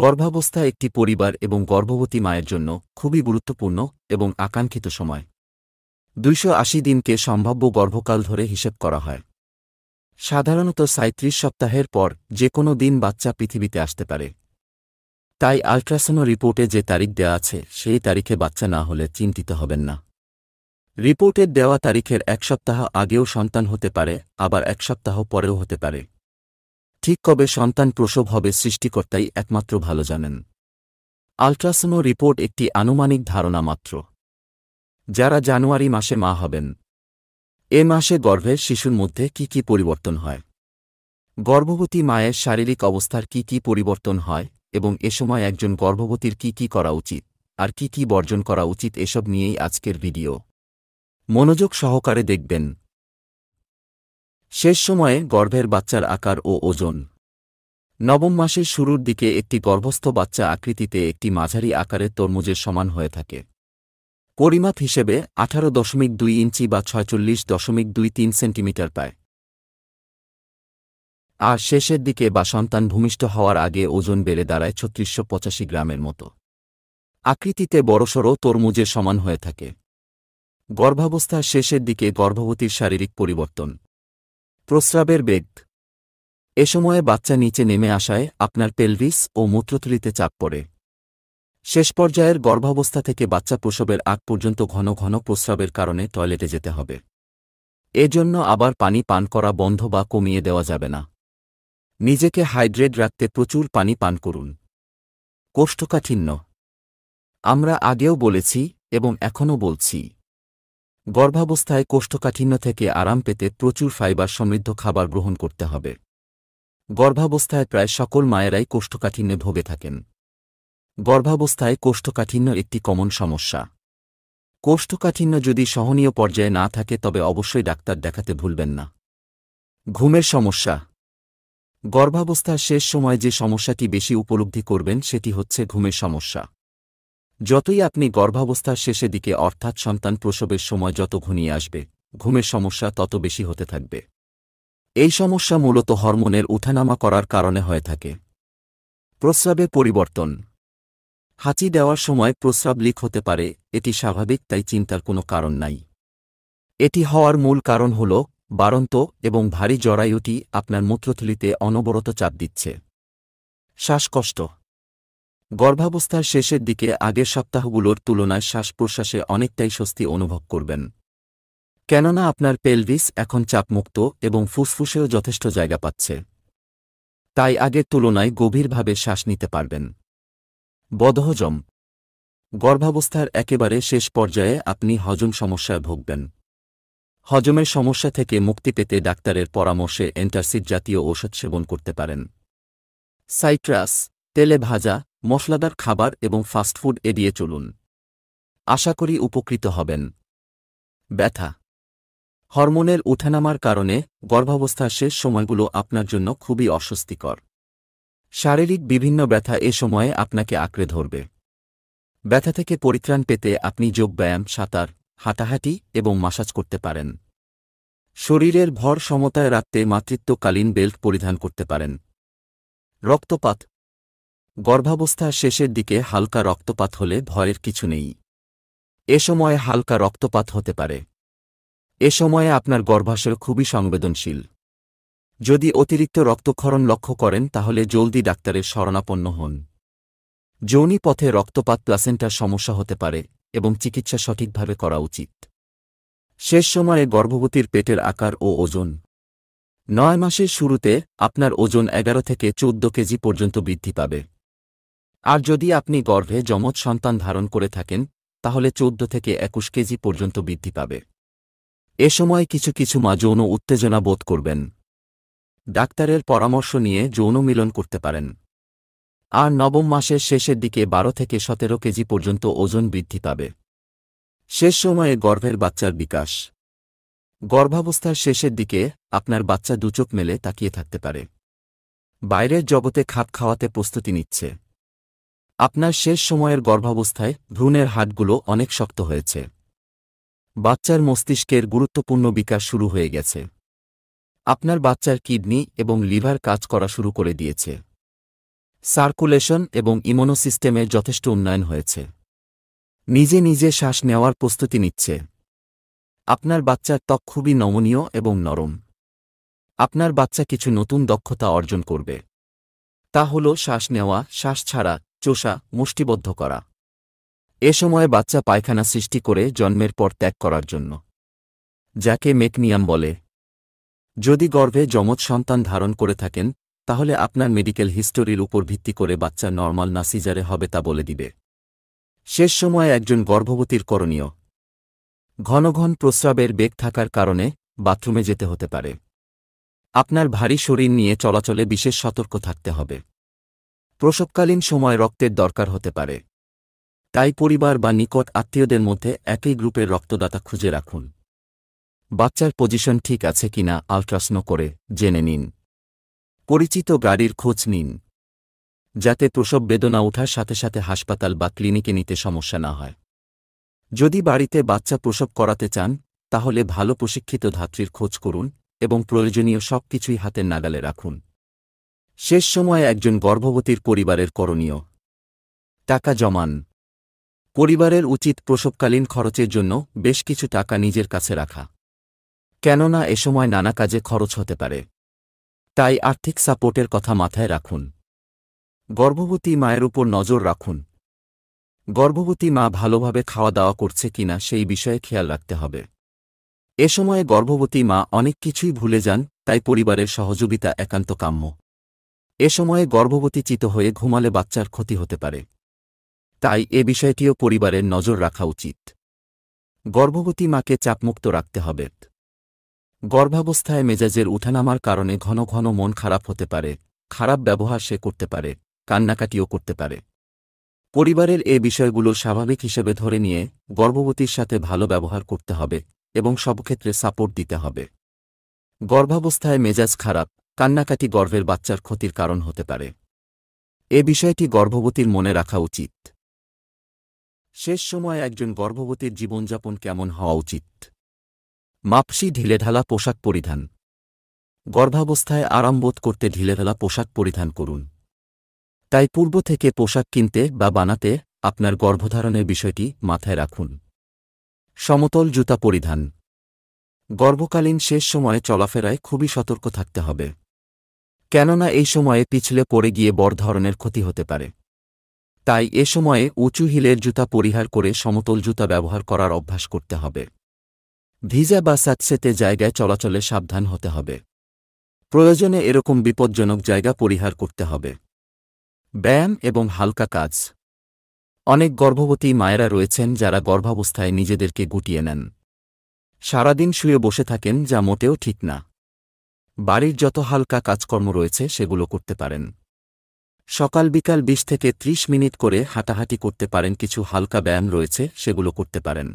গর্ভাবস্থা একটি পরিবার এবং গর্ভবতী মায়ের জন্য খুবই গুরুত্বপূর্ণ এবং আকাঙ্ক্ষিত সময় দুইশো দিনকে সম্ভাব্য গর্ভকাল ধরে হিসেব করা হয় সাধারণত সাঁত্রিশ সপ্তাহের পর যে কোনো দিন বাচ্চা পৃথিবীতে আসতে পারে তাই আল্ট্রাসোনো রিপোর্টে যে তারিখ দেওয়া আছে সেই তারিখে বাচ্চা না হলে চিন্তিত হবেন না রিপোর্টের দেওয়া তারিখের এক সপ্তাহ আগেও সন্তান হতে পারে আবার এক সপ্তাহ পরেও হতে পারে ঠিক কবে সন্তান প্রসব হবে সৃষ্টিকর্তাই একমাত্র ভালো জানেন আলট্রাসনো রিপোর্ট একটি আনুমানিক ধারণা মাত্র যারা জানুয়ারি মাসে মা হবেন এ মাসে গর্ভের শিশুর মধ্যে কি কি পরিবর্তন হয় গর্ভবতী মায়ের শারীরিক অবস্থার কি কি পরিবর্তন হয় এবং এ সময় একজন গর্ভবতীর কি কি করা উচিত আর কি কি বর্জন করা উচিত এসব নিয়েই আজকের ভিডিও মনোযোগ সহকারে দেখবেন শেষ সময়ে গর্ভের বাচ্চার আকার ও ওজন নবম মাসের শুরুর দিকে একটি গর্ভস্থ বাচ্চা আকৃতিতে একটি মাঝারি আকারের তরমুজের সমান হয়ে থাকে পরিমাপ হিসেবে আঠারো দশমিক দুই ইঞ্চি বা ছয়চল্লিশ দশমিক দুই তিন সেন্টিমিটার পায় আর শেষের দিকে বা সন্তান ভূমিষ্ঠ হওয়ার আগে ওজন বেড়ে দাঁড়ায় ছত্রিশশো পঁচাশি গ্রামের মতো আকৃতিতে বড়সড় তরমুজের সমান হয়ে থাকে গর্ভাবস্থার শেষের দিকে গর্ভবতীর শারীরিক পরিবর্তন প্রস্রাবের বেগ এ সময়ে বাচ্চা নিচে নেমে আসায় আপনার পেলভিস ও মূত্রতুলিতে চাপ পড়ে শেষ পর্যায়ের গর্ভাবস্থা থেকে বাচ্চা প্রসবের আগ পর্যন্ত ঘন ঘন প্রস্রাবের কারণে টয়লেটে যেতে হবে এজন্য আবার পানি পান করা বন্ধ বা কমিয়ে দেওয়া যাবে না নিজেকে হাইড্রেট রাখতে প্রচুর পানি পান করুন কোষ্ঠকাঠিন্য আমরা আগেও বলেছি এবং এখনও বলছি গর্ভাবস্থায় কোষ্ঠকাঠিন্য থেকে আরাম পেতে প্রচুর ফাইবার সমৃদ্ধ খাবার গ্রহণ করতে হবে গর্ভাবস্থায় প্রায় সকল মায়েরাই কোষ্ঠকাঠিন্যে ভোগে থাকেন গর্ভাবস্থায় কোষ্ঠকাঠিন্য একটি কমন সমস্যা কোষ্ঠকাঠিন্য যদি সহনীয় পর্যায়ে না থাকে তবে অবশ্যই ডাক্তার দেখাতে ভুলবেন না ঘুমের সমস্যা গর্ভাবস্থার শেষ সময় যে সমস্যাটি বেশি উপলব্ধি করবেন সেটি হচ্ছে ঘুমের সমস্যা যতই আপনি গর্ভাবস্থার শেষে দিকে অর্থাৎ সন্তান প্রসবের সময় যত ঘনিয়ে আসবে ঘুমের সমস্যা তত বেশি হতে থাকবে এই সমস্যা মূলত হরমোনের উঠানামা করার কারণে হয়ে থাকে প্রস্রাবে পরিবর্তন হাঁচি দেওয়ার সময় প্রস্রাব লিক হতে পারে এটি স্বাভাবিক তাই চিন্তার কোনো কারণ নাই এটি হওয়ার মূল কারণ হল বারন্ত এবং ভারী জরায়ুটি আপনার মূত্রথলিতে অনবরত চাপ দিচ্ছে শ্বাসকষ্ট গর্ভাবস্থার শেষের দিকে আগের সপ্তাহগুলোর তুলনায় শ্বাস প্রশ্বাসে অনেকটাই স্বস্তি অনুভব করবেন কেননা আপনার পেলভিস এখন চাপমুক্ত এবং ফুসফুসেও যথেষ্ট জায়গা পাচ্ছে তাই আগের তুলনায় গভীরভাবে শ্বাস নিতে পারবেন বদহজম গর্ভাবস্থার একেবারে শেষ পর্যায়ে আপনি হজম সমস্যায় ভুগবেন হজমের সমস্যা থেকে মুক্তি পেতে ডাক্তারের পরামর্শে এন্টারসিড জাতীয় ওষুধ সেবন করতে পারেন সাইট্রাস তেলে ভাজা মশলাদার খাবার এবং ফাস্টফুড এড়িয়ে চলুন আশা করি উপকৃত হবেন ব্যথা হরমোনের উঠানামার কারণে গর্ভাবস্থার শেষ সময়গুলো আপনার জন্য খুবই অস্বস্তিকর শারীরিক বিভিন্ন ব্যথা এ সময়ে আপনাকে আঁকড়ে ধরবে ব্যথা থেকে পরিত্রাণ পেতে আপনি যোগব্যায়াম সাঁতার হাঁটাহাঁটি এবং মাসাজ করতে পারেন শরীরের ভর সমতায় রাখতে মাতৃত্বকালীন বেল্ট পরিধান করতে পারেন রক্তপাত গর্ভাবস্থা শেষের দিকে হালকা রক্তপাত হলে ভয়ের কিছু নেই এ সময়ে হালকা রক্তপাত হতে পারে এ সময়ে আপনার গর্ভাশয় খুবই সংবেদনশীল যদি অতিরিক্ত রক্তক্ষরণ লক্ষ্য করেন তাহলে জলদি ডাক্তারের শরণাপন্ন হন যৌনি পথে রক্তপাত প্লাসেন্টার সমস্যা হতে পারে এবং চিকিৎসা সঠিকভাবে করা উচিত শেষ সময়ে গর্ভবতীর পেটের আকার ও ওজন নয় মাসের শুরুতে আপনার ওজন এগারো থেকে চোদ্দ কেজি পর্যন্ত বৃদ্ধি পাবে আর যদি আপনি গর্ভে যমজ সন্তান ধারণ করে থাকেন তাহলে চোদ্দ থেকে একুশ কেজি পর্যন্ত বৃদ্ধি পাবে এ সময় কিছু কিছু মা যৌন উত্তেজনা বোধ করবেন ডাক্তারের পরামর্শ নিয়ে যৌন মিলন করতে পারেন আর নবম মাসের শেষের দিকে বারো থেকে সতেরো কেজি পর্যন্ত ওজন বৃদ্ধি পাবে শেষ সময়ে গর্ভের বাচ্চার বিকাশ গর্ভাবস্থার শেষের দিকে আপনার বাচ্চা দুচোখ মেলে তাকিয়ে থাকতে পারে বাইরের জগতে খাপ খাওয়াতে প্রস্তুতি নিচ্ছে আপনার শেষ সময়ের গর্ভাবস্থায় ভ্রূণের হাটগুলো অনেক শক্ত হয়েছে বাচ্চার মস্তিষ্কের গুরুত্বপূর্ণ বিকাশ শুরু হয়ে গেছে আপনার বাচ্চার কিডনি এবং লিভার কাজ করা শুরু করে দিয়েছে সার্কুলেশন এবং ইমোনোসিস্টেমের যথেষ্ট উন্নয়ন হয়েছে নিজে নিজে শ্বাস নেওয়ার প্রস্তুতি নিচ্ছে আপনার বাচ্চার ত্বক খুবই নমনীয় এবং নরম আপনার বাচ্চা কিছু নতুন দক্ষতা অর্জন করবে তা হল শ্বাস নেওয়া শ্বাস ছাড়া চোষা মুষ্টিবদ্ধ করা এ সময়ে বাচ্চা পায়খানা সৃষ্টি করে জন্মের পর ত্যাগ করার জন্য যাকে মেকনিয়াম বলে যদি গর্ভে যমজ সন্তান ধারণ করে থাকেন তাহলে আপনার মেডিকেল হিস্টোরির উপর ভিত্তি করে বাচ্চা নর্মাল না সিজারে হবে তা বলে দিবে শেষ সময়ে একজন গর্ভবতীর করণীয় ঘন ঘন প্রস্রাবের বেগ থাকার কারণে বাথরুমে যেতে হতে পারে আপনার ভারী শরীর নিয়ে চলাচলে বিশেষ সতর্ক থাকতে হবে প্রসবকালীন সময় রক্তের দরকার হতে পারে তাই পরিবার বা নিকট আত্মীয়দের মধ্যে একই গ্রুপের রক্তদাতা খুঁজে রাখুন বাচ্চার পজিশন ঠিক আছে কিনা আলট্রাসন করে জেনে নিন পরিচিত গাড়ির খোঁজ নিন যাতে প্রসব বেদনা ওঠার সাথে সাথে হাসপাতাল বা ক্লিনিকে নিতে সমস্যা না হয় যদি বাড়িতে বাচ্চা প্রসব করাতে চান তাহলে ভালো প্রশিক্ষিত ধাত্রীর খোঁজ করুন এবং প্রয়োজনীয় সব কিছুই হাতের নাগালে রাখুন শেষ সময়ে একজন গর্ভবতীর পরিবারের করণীয় টাকা জমান পরিবারের উচিত প্রসবকালীন খরচের জন্য বেশ কিছু টাকা নিজের কাছে রাখা কেননা এ সময় নানা কাজে খরচ হতে পারে তাই আর্থিক সাপোর্টের কথা মাথায় রাখুন গর্ভবতী মায়ের উপর নজর রাখুন গর্ভবতী মা ভালোভাবে খাওয়া দাওয়া করছে কিনা সেই বিষয়ে খেয়াল রাখতে হবে এ সময়ে গর্ভবতী মা অনেক কিছুই ভুলে যান তাই পরিবারের সহযোগিতা একান্ত কাম্য এ সময়ে গর্ভবতী চিত হয়ে ঘুমালে বাচ্চার ক্ষতি হতে পারে তাই এ বিষয়টিও পরিবারের নজর রাখা উচিত গর্ভবতী মাকে চাপমুক্ত রাখতে হবে গর্ভাবস্থায় মেজাজের উঠানামার কারণে ঘন ঘন মন খারাপ হতে পারে খারাপ ব্যবহার সে করতে পারে কান্নাকাটিও করতে পারে পরিবারের এ বিষয়গুলো স্বাভাবিক হিসেবে ধরে নিয়ে গর্ভবতীর সাথে ভালো ব্যবহার করতে হবে এবং সবক্ষেত্রে সাপোর্ট দিতে হবে গর্ভাবস্থায় মেজাজ খারাপ কান্নাকাটি গর্ভের বাচ্চার ক্ষতির কারণ হতে পারে এ বিষয়টি গর্ভবতীর মনে রাখা উচিত শেষ সময় একজন গর্ভবতীর জীবনযাপন কেমন হওয়া উচিত মাপসি ঢিলেঢালা পোশাক পরিধান গর্ভাবস্থায় আরামবোধ করতে ঢিলেঢালা পোশাক পরিধান করুন তাই পূর্ব থেকে পোশাক কিনতে বা বানাতে আপনার গর্ভধারণের বিষয়টি মাথায় রাখুন সমতল জুতা পরিধান গর্ভকালীন শেষ সময়ে চলাফেরায় খুবই সতর্ক থাকতে হবে কেননা এই সময়ে পিছলে পড়ে গিয়ে বড় ধরনের ক্ষতি হতে পারে তাই এ সময়ে উঁচু হিলের জুতা পরিহার করে সমতল জুতা ব্যবহার করার অভ্যাস করতে হবে ভিজা বা সাতসেতে জায়গায় চলাচলে সাবধান হতে হবে প্রয়োজনে এরকম বিপজ্জনক জায়গা পরিহার করতে হবে ব্যায়াম এবং হালকা কাজ অনেক গর্ভবতী মায়েরা রয়েছেন যারা গর্ভাবস্থায় নিজেদেরকে গুটিয়ে নেন সারাদিন শুয়ে বসে থাকেন যা মোটেও ঠিক না বাড়ির যত হালকা কাজকর্ম রয়েছে সেগুলো করতে পারেন সকাল বিকাল বিশ থেকে ৩০ মিনিট করে হাঁটাহাঁটি করতে পারেন কিছু হালকা ব্যায়াম রয়েছে সেগুলো করতে পারেন